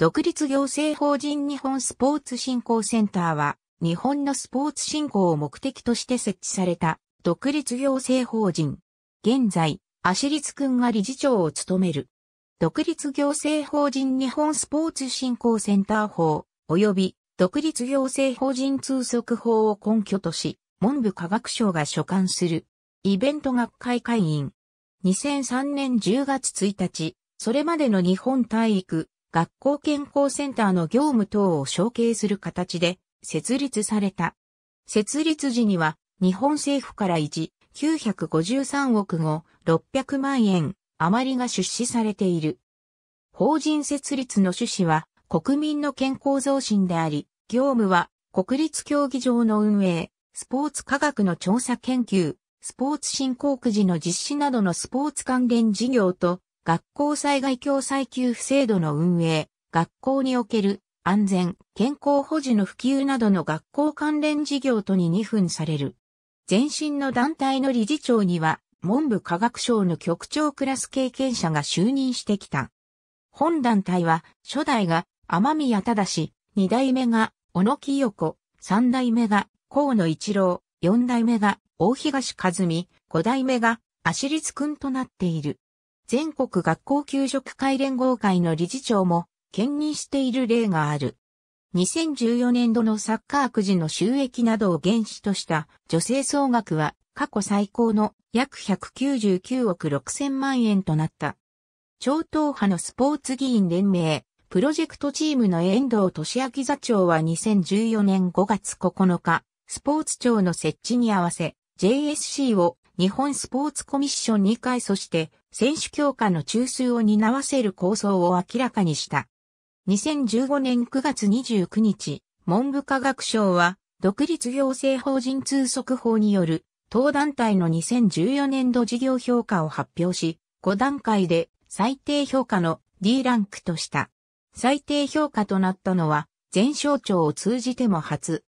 独立行政法人日本スポーツ振興センターは、日本のスポーツ振興を目的として設置された、独立行政法人。現在、足立くんが理事長を務める。独立行政法人日本スポーツ振興センター法、及び独立行政法人通則法を根拠とし、文部科学省が所管する。イベント学会会員。2003年10月1日、それまでの日本体育、学校健康センターの業務等を承継する形で設立された。設立時には日本政府から維持953億後600万円余りが出資されている。法人設立の趣旨は国民の健康増進であり、業務は国立競技場の運営、スポーツ科学の調査研究、スポーツ振興くじの実施などのスポーツ関連事業と学校災害共済給付制度の運営、学校における安全、健康保持の普及などの学校関連事業とに2分される。前身の団体の理事長には、文部科学省の局長クラス経験者が就任してきた。本団体は、初代が天宮忠、二代目が小野清子、三代目が河野一郎、四代目が大東和美、五代目が足立くんとなっている。全国学校給食会連合会の理事長も兼任している例がある。2014年度のサッカーくじの収益などを原資とした助成総額は過去最高の約199億6000万円となった。超党派のスポーツ議員連盟、プロジェクトチームの遠藤俊明座長は2014年5月9日、スポーツ庁の設置に合わせ、JSC を日本スポーツコミッションに改組して、選手強化の中枢を担わせる構想を明らかにした。2015年9月29日、文部科学省は、独立行政法人通則法による、当団体の2014年度事業評価を発表し、5段階で最低評価の D ランクとした。最低評価となったのは、全省庁を通じても初。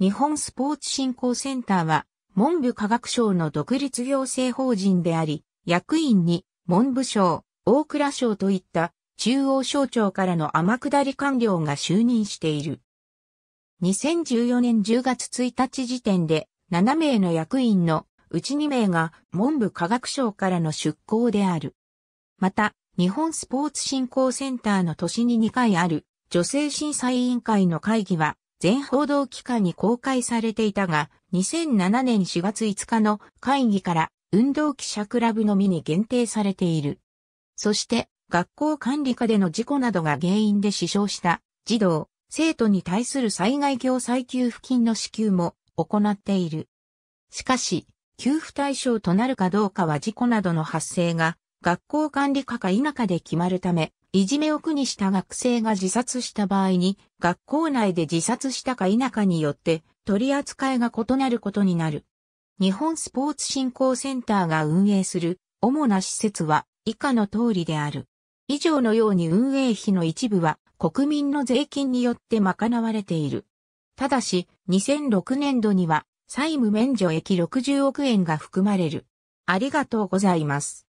日本スポーツ振興センターは、文部科学省の独立行政法人であり、役員に文部省、大蔵省といった中央省庁からの天下り官僚が就任している。2014年10月1日時点で7名の役員のうち2名が文部科学省からの出向である。また、日本スポーツ振興センターの年に2回ある女性審査委員会の会議は全報道機関に公開されていたが、2007年4月5日の会議から運動記者クラブのみに限定されている。そして、学校管理下での事故などが原因で死傷した児童、生徒に対する災害業再給付金の支給も行っている。しかし、給付対象となるかどうかは事故などの発生が学校管理下か否かで決まるため、いじめを苦にした学生が自殺した場合に、学校内で自殺したか否かによって取り扱いが異なることになる。日本スポーツ振興センターが運営する主な施設は以下の通りである。以上のように運営費の一部は国民の税金によって賄われている。ただし、2006年度には債務免除益60億円が含まれる。ありがとうございます。